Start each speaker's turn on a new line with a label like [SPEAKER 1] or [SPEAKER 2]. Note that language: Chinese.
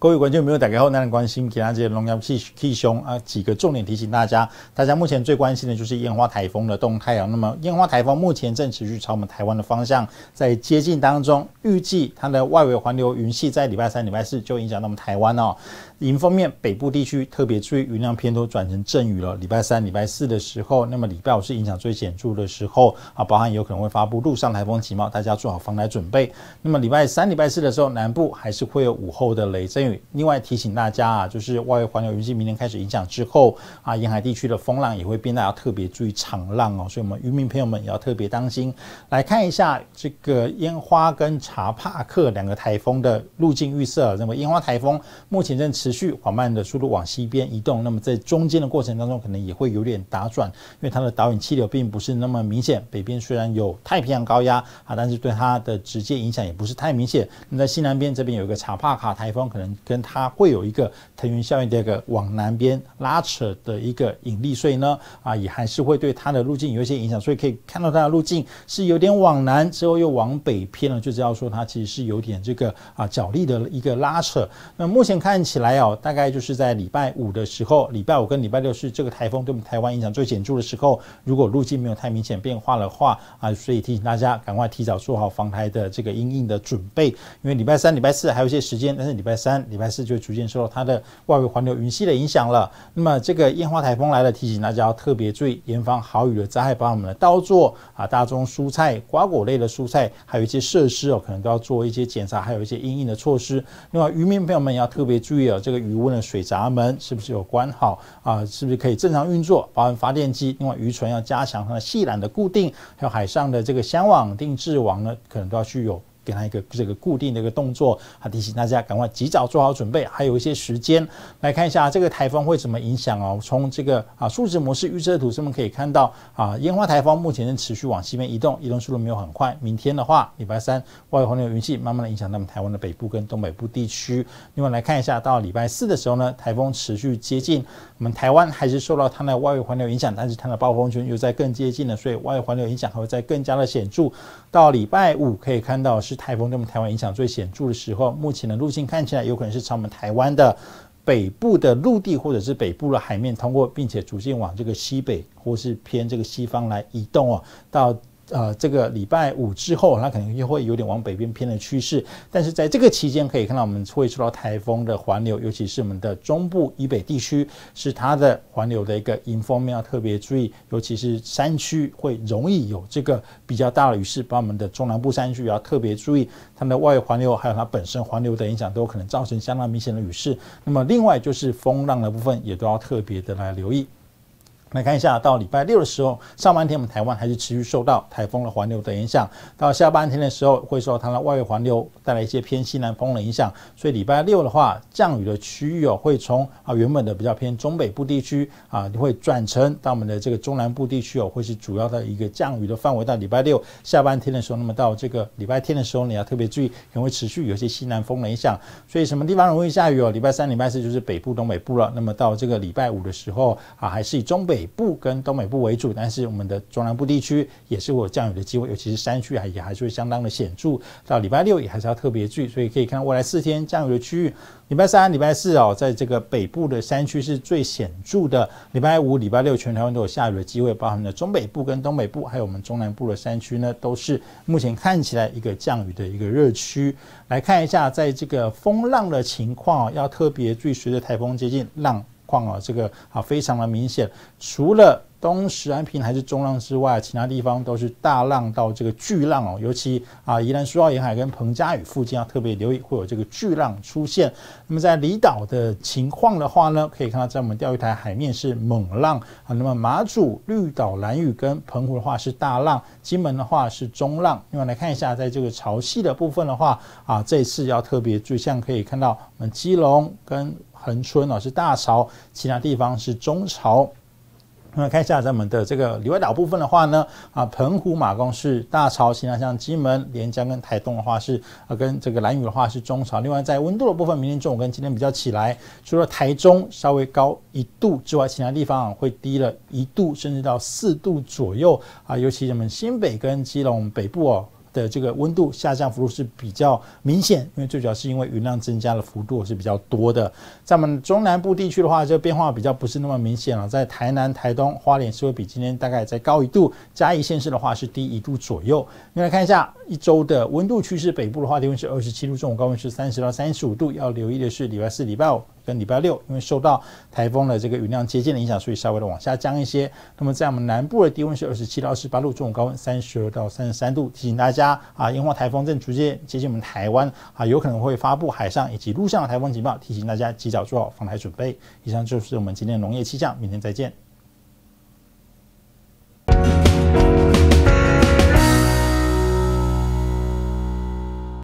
[SPEAKER 1] 各位观众朋友，打开后那关心，其他这些龙阳气气胸啊，几个重点提醒大家。大家目前最关心的就是烟花台风的动态啊。那么烟花台风目前正持续朝我们台湾的方向在接近当中，预计它的外围环流云系在礼拜三、礼拜四就影响到我们台湾哦。迎风面北部地区特别注意，云量偏多转成阵雨了。礼拜三、礼拜四的时候，那么礼拜五是影响最显著的时候啊，包含有可能会发布陆上台风警报，大家做好防台准备。那么礼拜三、礼拜四的时候，南部还是会有午后的雷阵雨。另外提醒大家啊，就是外围环流预计明年开始影响之后啊，沿海地区的风浪也会变大，要特别注意长浪哦。所以我们渔民朋友们也要特别当心。来看一下这个烟花跟查帕克两个台风的路径预测。那么烟花台风目前正持续缓慢的速度往西边移动，那么在中间的过程当中，可能也会有点打转，因为它的导引气流并不是那么明显。北边虽然有太平洋高压啊，但是对它的直接影响也不是太明显。那在西南边这边有一个查帕卡台风，可能跟它会有一个腾云效应的一个往南边拉扯的一个引力所以呢，啊，也还是会对它的路径有一些影响，所以可以看到它的路径是有点往南之后又往北偏了，就知道说它其实是有点这个啊角力的一个拉扯。那目前看起来哦，大概就是在礼拜五的时候，礼拜五跟礼拜六是这个台风对我们台湾影响最显著的时候，如果路径没有太明显变化的话，啊，所以提醒大家赶快提早做好防台的这个应应的准备，因为礼拜三、礼拜四还有一些时间，但是礼拜三。礼拜四就逐渐受到它的外围环流云系的影响了。那么这个烟花台风来了，提醒大家要特别注意严防豪雨的灾害，把我们的稻作啊、大宗蔬菜、瓜果类的蔬菜，还有一些设施哦，可能都要做一些检查，还有一些应应的措施。另外渔民朋友们要特别注意哦，这个渔温的水闸门是不是有关好啊？是不是可以正常运作？保安发电机。另外渔船要加强它的系缆的固定，还有海上的这个箱网、定制网呢，可能都要具有。给他一个这个固定的一个动作啊，提醒大家赶快及早做好准备。还有一些时间来看一下这个台风会怎么影响哦。从这个啊数值模式预测图上面可以看到啊，烟花台风目前正持续往西边移动，移动速度没有很快。明天的话，礼拜三外围环流云系慢慢的影响到我们台湾的北部跟东北部地区。另外来看一下，到礼拜四的时候呢，台风持续接近我们台湾，还是受到它的外围环流影响，但是它的暴风圈又在更接近了，所以外围环流影响还会再更加的显著。到礼拜五可以看到是。台风对我们台湾影响最显著的时候，目前的路径看起来有可能是朝我们台湾的北部的陆地，或者是北部的海面通过，并且逐渐往这个西北或是偏这个西方来移动哦，到。呃，这个礼拜五之后，它可能就会有点往北边偏的趋势。但是在这个期间，可以看到我们会受到台风的环流，尤其是我们的中部以北地区，是它的环流的一个迎风面，要特别注意。尤其是山区会容易有这个比较大的雨势，把我们的中南部山区要特别注意。它的外环流还有它本身环流的影响，都有可能造成相当明显的雨势。那么另外就是风浪的部分，也都要特别的来留意。来看一下，到礼拜六的时候，上半天我们台湾还是持续受到台风的环流的影响。到下半天的时候，会受到它的外围环流带来一些偏西南风的影响。所以礼拜六的话，降雨的区域哦，会从啊原本的比较偏中北部地区啊，会转成到我们的这个中南部地区哦，会是主要的一个降雨的范围。到礼拜六下半天的时候，那么到这个礼拜天的时候，你要特别注意，可能会持续有些西南风的影响。所以什么地方容易下雨哦？礼拜三、礼拜四就是北部、东北部了。那么到这个礼拜五的时候啊，还是以中北。北部跟东北部为主，但是我们的中南部地区也是会有降雨的机会，尤其是山区啊，也还是会相当的显著。到礼拜六也还是要特别注意，所以可以看未来四天降雨的区域。礼拜三、礼拜四哦，在这个北部的山区是最显著的。礼拜五、礼拜六，全台湾都有下雨的机会，包含了中北部跟东北部，还有我们中南部的山区呢，都是目前看起来一个降雨的一个热区。来看一下，在这个风浪的情况，要特别注意，随着台风接近浪。况啊，这个啊非常的明显。除了东石、安平还是中浪之外，其他地方都是大浪到这个巨浪哦。尤其啊，宜兰苏澳沿海跟彭佳屿附近要特别留意，会有这个巨浪出现。那么在离岛的情况的话呢，可以看到在我们钓鱼台海面是猛浪啊。那么马祖、绿岛、蓝屿跟澎湖的话是大浪，金门的话是中浪。另外来看一下，在这个潮汐的部分的话啊，这次要特别注意，像可以看到我们基隆跟。恒春哦是大潮，其他地方是中潮。那看一下咱们的这个外岛部分的话呢，啊，澎湖马公是大潮，其他像金门、连江跟台东的话是啊，跟这个兰屿的话是中潮。另外在温度的部分，明天中午跟今天比较起来，除了台中稍微高一度之外，其他地方会低了一度，甚至到四度左右啊，尤其我们新北跟基隆北部哦。的这个温度下降幅度是比较明显，因为最主要是因为云量增加的幅度是比较多的。在我们中南部地区的话，这变化比较不是那么明显了。在台南、台东、花莲是会比今天大概再高一度，嘉义县市的话是低一度左右。我们来看一下一周的温度趋势，北部的话，低温是二十七度，中午高温是三十到三十五度。要留意的是礼拜四、礼拜五。跟礼拜六，因为受到台风的这个雨量接近的影响，所以稍微的往下降一些。那么在我们南部的低温是二十七到二十八度，中午高温三十二到三十三度。提醒大家啊，樱花台风正逐渐接近我们台湾啊，有可能会发布海上以及陆上的台风警报，提醒大家及早做好防台准备。以上就是我们今天的农业气象，明天再见。